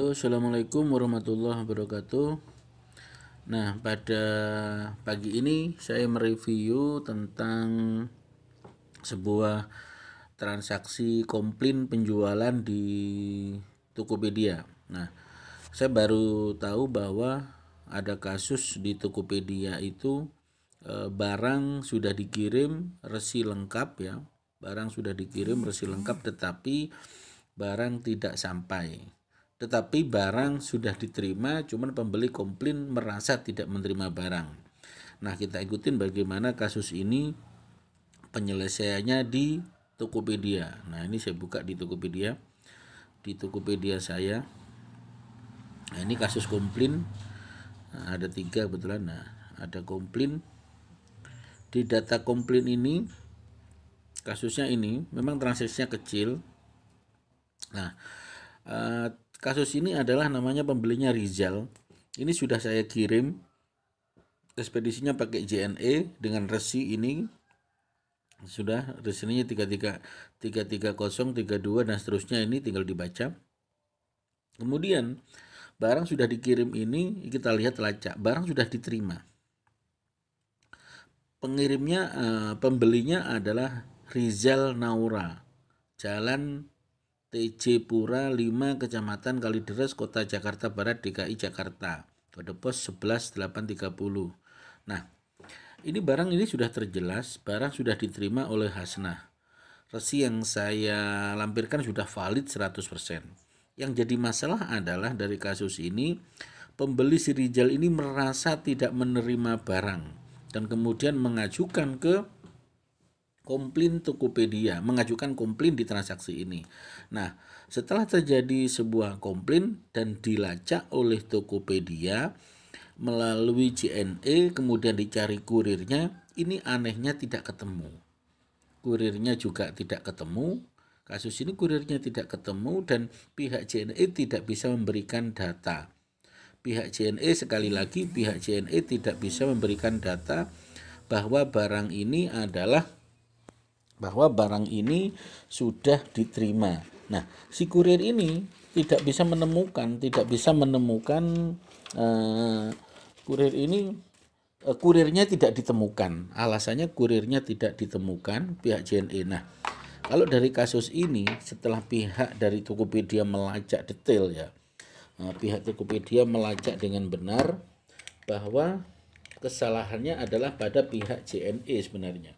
Assalamualaikum warahmatullahi wabarakatuh. Nah, pada pagi ini saya mereview tentang sebuah transaksi komplain penjualan di Tokopedia. Nah, saya baru tahu bahwa ada kasus di Tokopedia itu e, barang sudah dikirim resi lengkap ya. Barang sudah dikirim resi lengkap tetapi barang tidak sampai tetapi barang sudah diterima cuman pembeli komplain merasa tidak menerima barang. Nah, kita ikutin bagaimana kasus ini penyelesaiannya di Tokopedia. Nah, ini saya buka di Tokopedia. Di Tokopedia saya. Nah, ini kasus komplain. Nah, ada tiga kebetulan. Nah, ada komplain. Di data komplain ini kasusnya ini memang transaksinya kecil. Nah, eh, kasus ini adalah namanya pembelinya Rizal. Ini sudah saya kirim ekspedisinya pakai JNE dengan resi ini sudah resinya 33 330 32 dan seterusnya ini tinggal dibaca. Kemudian barang sudah dikirim ini kita lihat lacak barang sudah diterima pengirimnya eh, pembelinya adalah Rizal Naura Jalan TJ Pura 5 Kecamatan Kalideres Kota Jakarta Barat DKI Jakarta kode pos 11830 nah ini barang ini sudah terjelas barang sudah diterima oleh Hasnah resi yang saya lampirkan sudah valid 100% yang jadi masalah adalah dari kasus ini pembeli Sirijal ini merasa tidak menerima barang dan kemudian mengajukan ke komplain Tokopedia, mengajukan komplain di transaksi ini. Nah, setelah terjadi sebuah komplain dan dilacak oleh Tokopedia melalui JNE kemudian dicari kurirnya, ini anehnya tidak ketemu. Kurirnya juga tidak ketemu. Kasus ini kurirnya tidak ketemu dan pihak JNE tidak bisa memberikan data pihak JNE sekali lagi pihak JNE tidak bisa memberikan data bahwa barang ini adalah bahwa barang ini sudah diterima. Nah, si kurir ini tidak bisa menemukan, tidak bisa menemukan uh, kurir ini uh, kurirnya tidak ditemukan. Alasannya kurirnya tidak ditemukan pihak JNE. Nah, kalau dari kasus ini setelah pihak dari Tokopedia melacak detail ya. Uh, pihak Tokopedia melacak dengan benar bahwa kesalahannya adalah pada pihak JNE sebenarnya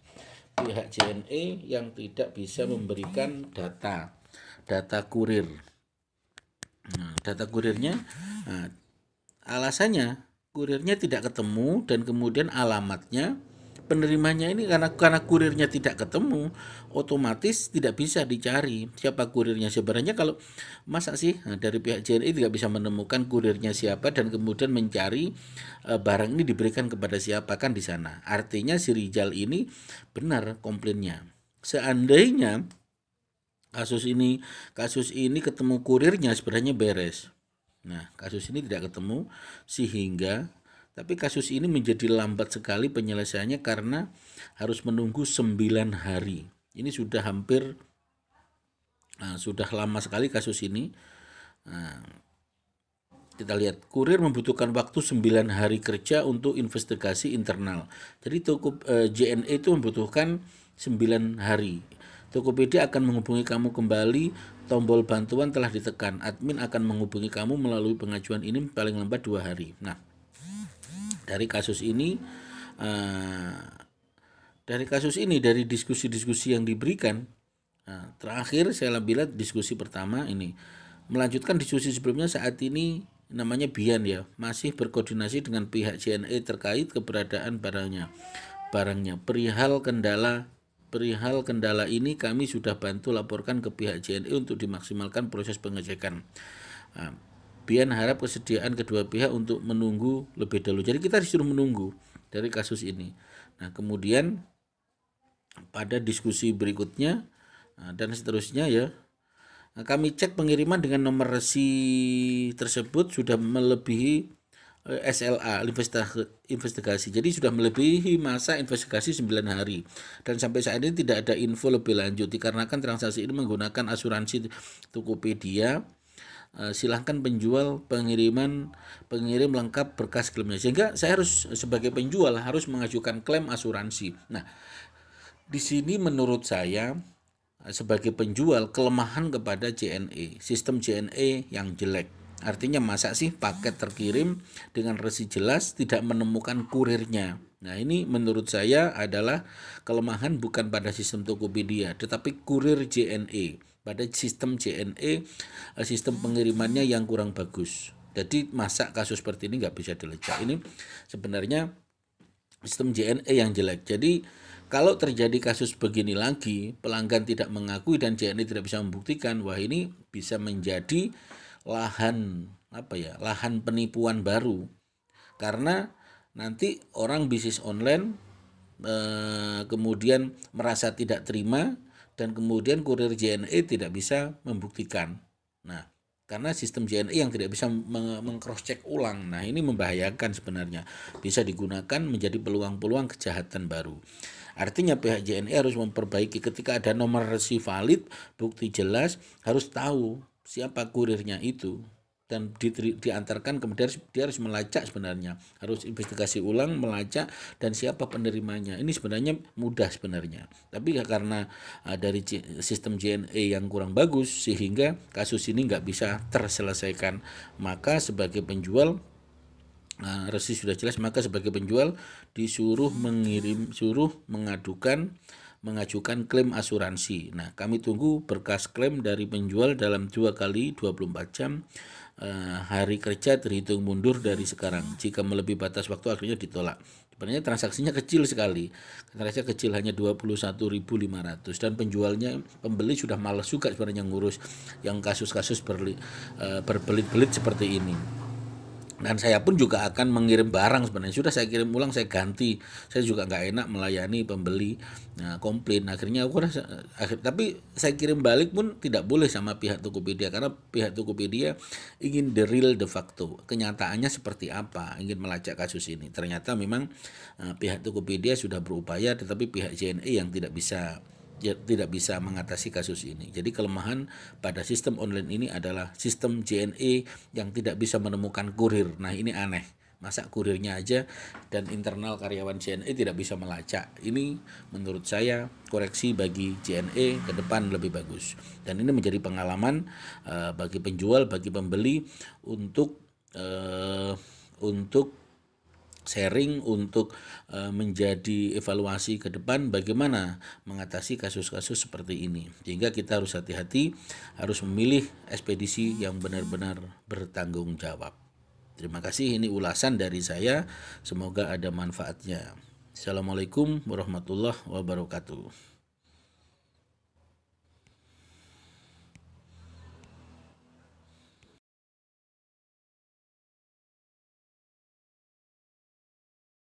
pihak JNE yang tidak bisa memberikan data data kurir. Nah, data kurirnya nah, alasannya kurirnya tidak ketemu dan kemudian alamatnya penerimanya ini karena karena kurirnya tidak ketemu otomatis tidak bisa dicari siapa kurirnya sebenarnya kalau masa sih nah, dari pihak JNE tidak bisa menemukan kurirnya siapa dan kemudian mencari e, barang ini diberikan kepada siapa kan di sana artinya si Rijal ini benar komplainnya seandainya kasus ini kasus ini ketemu kurirnya sebenarnya beres nah kasus ini tidak ketemu sehingga tapi kasus ini menjadi lambat sekali penyelesaiannya karena harus menunggu 9 hari. Ini sudah hampir nah, sudah lama sekali kasus ini. Nah, kita lihat kurir membutuhkan waktu 9 hari kerja untuk investigasi internal. Jadi Toko eh, JNE itu membutuhkan 9 hari. Tokopedia akan menghubungi kamu kembali, tombol bantuan telah ditekan. Admin akan menghubungi kamu melalui pengajuan ini paling lambat dua hari. Nah, dari kasus ini uh, dari kasus ini dari diskusi-diskusi yang diberikan uh, terakhir saya bilang diskusi pertama ini melanjutkan diskusi sebelumnya saat ini namanya Bian ya masih berkoordinasi dengan pihak JNE terkait keberadaan barangnya barangnya perihal kendala perihal kendala ini kami sudah bantu laporkan ke pihak JNE untuk dimaksimalkan proses pengecekan nah, Bian harap kesediaan kedua pihak untuk menunggu lebih dahulu. Jadi kita disuruh menunggu dari kasus ini. Nah, kemudian pada diskusi berikutnya nah, dan seterusnya ya, nah, kami cek pengiriman dengan nomor resi tersebut sudah melebihi eh, SLA investigasi. Jadi sudah melebihi masa investigasi 9 hari dan sampai saat ini tidak ada info lebih lanjut dikarenakan transaksi ini menggunakan asuransi Tokopedia Eh, silahkan penjual pengiriman pengirim lengkap berkas klaimnya sehingga saya harus eh, sebagai penjual harus mengajukan klaim asuransi nah di sini menurut saya eh, sebagai penjual kelemahan kepada JNE sistem JNE yang jelek artinya masa sih paket terkirim dengan resi jelas tidak menemukan kurirnya Nah, ini menurut saya adalah kelemahan bukan pada sistem Tokopedia, tetapi kurir JNE pada sistem JNE eh, sistem pengirimannya yang kurang bagus jadi masa kasus seperti ini nggak bisa dilecak ini sebenarnya sistem JNE yang jelek jadi kalau terjadi kasus begini lagi pelanggan tidak mengakui dan JNE tidak bisa membuktikan wah ini bisa menjadi lahan apa ya lahan penipuan baru karena nanti orang bisnis online eh, kemudian merasa tidak terima dan kemudian kurir JNE tidak bisa membuktikan. Nah, karena sistem JNE yang tidak bisa mengcross check ulang. Nah, ini membahayakan sebenarnya. Bisa digunakan menjadi peluang-peluang kejahatan baru. Artinya pihak JNE harus memperbaiki ketika ada nomor resi valid, bukti jelas, harus tahu siapa kurirnya itu dan diantarkan kemudian dia harus melacak sebenarnya harus investigasi ulang melacak dan siapa penerimanya ini sebenarnya mudah sebenarnya tapi ya karena eh, dari sistem JNE yang kurang bagus sehingga kasus ini nggak bisa terselesaikan maka sebagai penjual uh, eh, resi sudah jelas maka sebagai penjual disuruh mengirim suruh mengadukan mengajukan klaim asuransi. Nah, kami tunggu berkas klaim dari penjual dalam dua kali 24 jam Eh, hari kerja terhitung mundur dari sekarang. Jika melebihi batas waktu akhirnya ditolak. Sebenarnya transaksinya kecil sekali. Transaksinya kecil hanya 21.500 dan penjualnya pembeli sudah malas juga sebenarnya ngurus yang kasus-kasus eh, berbelit-belit seperti ini dan saya pun juga akan mengirim barang sebenarnya sudah saya kirim ulang saya ganti saya juga nggak enak melayani pembeli nah, komplain akhirnya aku rasa eh, akhir, tapi saya kirim balik pun tidak boleh sama pihak Tokopedia karena pihak Tokopedia ingin the real de facto kenyataannya seperti apa ingin melacak kasus ini ternyata memang uh, pihak Tokopedia sudah berupaya tetapi pihak JNE yang tidak bisa Ya tidak bisa mengatasi kasus ini. Jadi kelemahan pada sistem online ini adalah sistem JNE yang tidak bisa menemukan kurir. Nah ini aneh. Masa kurirnya aja dan internal karyawan JNE tidak bisa melacak. Ini menurut saya koreksi bagi JNE ke depan lebih bagus. Dan ini menjadi pengalaman uh, bagi penjual, bagi pembeli untuk uh, untuk sharing untuk eh, menjadi evaluasi ke depan bagaimana mengatasi kasus-kasus seperti ini. Sehingga kita harus hati-hati, harus memilih ekspedisi yang benar-benar bertanggung jawab. Terima kasih ini ulasan dari saya, semoga ada manfaatnya. Assalamualaikum warahmatullahi wabarakatuh.